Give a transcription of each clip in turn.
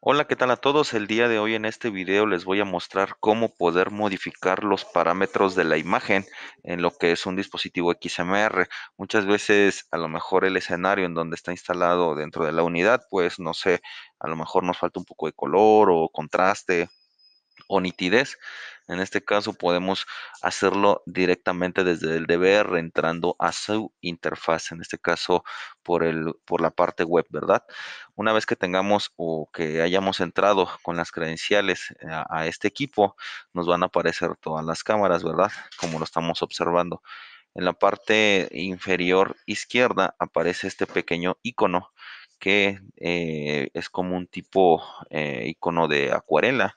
Hola, ¿qué tal a todos? El día de hoy en este video les voy a mostrar cómo poder modificar los parámetros de la imagen en lo que es un dispositivo XMR. Muchas veces a lo mejor el escenario en donde está instalado dentro de la unidad, pues no sé, a lo mejor nos falta un poco de color o contraste o nitidez. En este caso podemos hacerlo directamente desde el DBR entrando a su interfaz, en este caso por, por la parte web, ¿verdad? Una vez que tengamos o que hayamos entrado con las credenciales a, este equipo, nos van a aparecer todas las cámaras, ¿verdad? Como lo estamos observando. En la parte inferior izquierda aparece este pequeño icono que eh, es como un tipo eh, icono de acuarela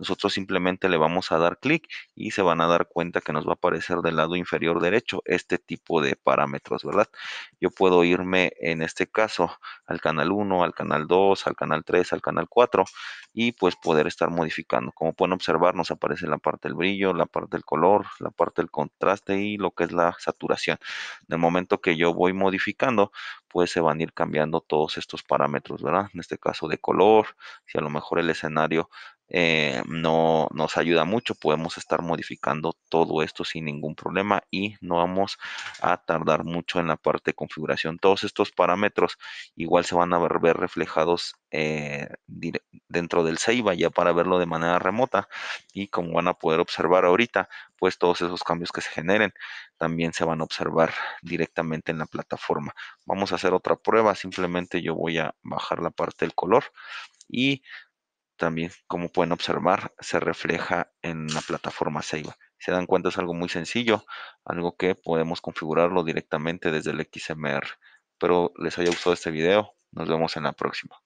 nosotros simplemente le vamos a dar clic y se van a dar cuenta que nos va a aparecer del lado inferior derecho este tipo de parámetros, ¿verdad? Yo puedo irme en este caso al canal 1, al canal 2, al canal 3, al canal 4 y pues poder estar modificando. Como pueden observar, nos aparece la parte del brillo, la parte del color, la parte del contraste y lo que es la saturación. En el momento que yo voy modificando, pues se van a ir cambiando todos estos parámetros, ¿verdad? En este caso de color, si a lo mejor el escenario eh, no nos ayuda mucho. Podemos estar modificando todo esto sin ningún problema y no vamos a tardar mucho en la parte de configuración. Todos estos parámetros igual se van a ver reflejados eh, dentro del Seiba ya para verlo de manera remota y como van a poder observar ahorita, pues todos esos cambios que se generen también se van a observar directamente en la plataforma. Vamos a hacer otra prueba, simplemente yo voy a bajar la parte del color y también, como pueden observar, se refleja en la plataforma Seiba. Se dan cuenta, es algo muy sencillo, algo que podemos configurarlo directamente desde el XMR. Espero les haya gustado este video. Nos vemos en la próxima.